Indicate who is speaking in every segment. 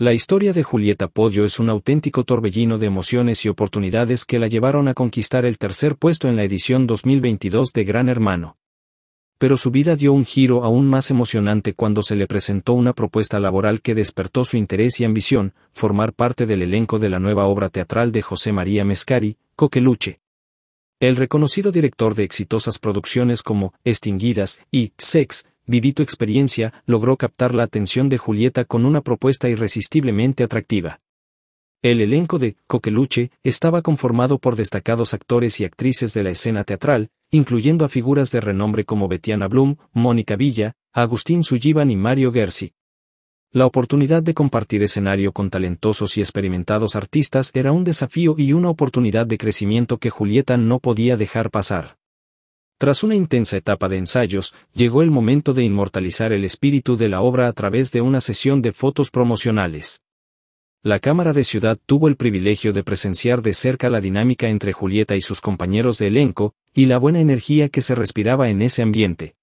Speaker 1: La historia de Julieta Podio es un auténtico torbellino de emociones y oportunidades que la llevaron a conquistar el tercer puesto en la edición 2022 de Gran Hermano. Pero su vida dio un giro aún más emocionante cuando se le presentó una propuesta laboral que despertó su interés y ambición, formar parte del elenco de la nueva obra teatral de José María Mescari, Coqueluche. El reconocido director de exitosas producciones como Extinguidas y Sex Viví experiencia logró captar la atención de Julieta con una propuesta irresistiblemente atractiva. El elenco de Coqueluche estaba conformado por destacados actores y actrices de la escena teatral, incluyendo a figuras de renombre como Betiana Blum, Mónica Villa, Agustín Sullivan y Mario Gersi. La oportunidad de compartir escenario con talentosos y experimentados artistas era un desafío y una oportunidad de crecimiento que Julieta no podía dejar pasar. Tras una intensa etapa de ensayos, llegó el momento de inmortalizar el espíritu de la obra a través de una sesión de fotos promocionales. La Cámara de Ciudad tuvo el privilegio de presenciar de cerca la dinámica entre Julieta y sus compañeros de elenco, y la buena energía que se respiraba en ese ambiente.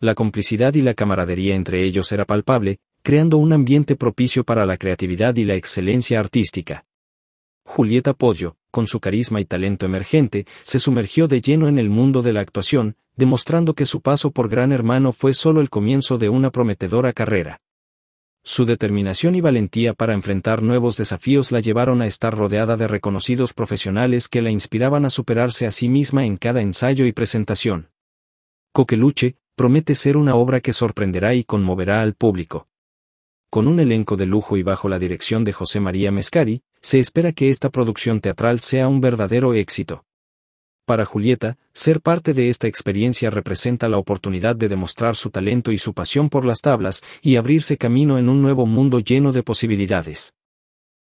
Speaker 1: La complicidad y la camaradería entre ellos era palpable, creando un ambiente propicio para la creatividad y la excelencia artística. Julieta Pollo, con su carisma y talento emergente, se sumergió de lleno en el mundo de la actuación, demostrando que su paso por Gran Hermano fue solo el comienzo de una prometedora carrera. Su determinación y valentía para enfrentar nuevos desafíos la llevaron a estar rodeada de reconocidos profesionales que la inspiraban a superarse a sí misma en cada ensayo y presentación. Coqueluche promete ser una obra que sorprenderá y conmoverá al público. Con un elenco de lujo y bajo la dirección de José María Mescari, se espera que esta producción teatral sea un verdadero éxito. Para Julieta, ser parte de esta experiencia representa la oportunidad de demostrar su talento y su pasión por las tablas y abrirse camino en un nuevo mundo lleno de posibilidades.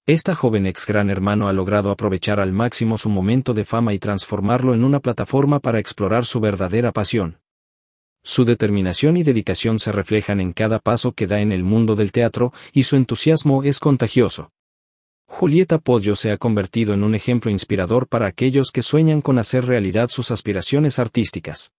Speaker 1: Esta joven ex gran hermano ha logrado aprovechar al máximo su momento de fama y transformarlo en una plataforma para explorar su verdadera pasión. Su determinación y dedicación se reflejan en cada paso que da en el mundo del teatro y su entusiasmo es contagioso. Julieta Pollo se ha convertido en un ejemplo inspirador para aquellos que sueñan con hacer realidad sus aspiraciones artísticas.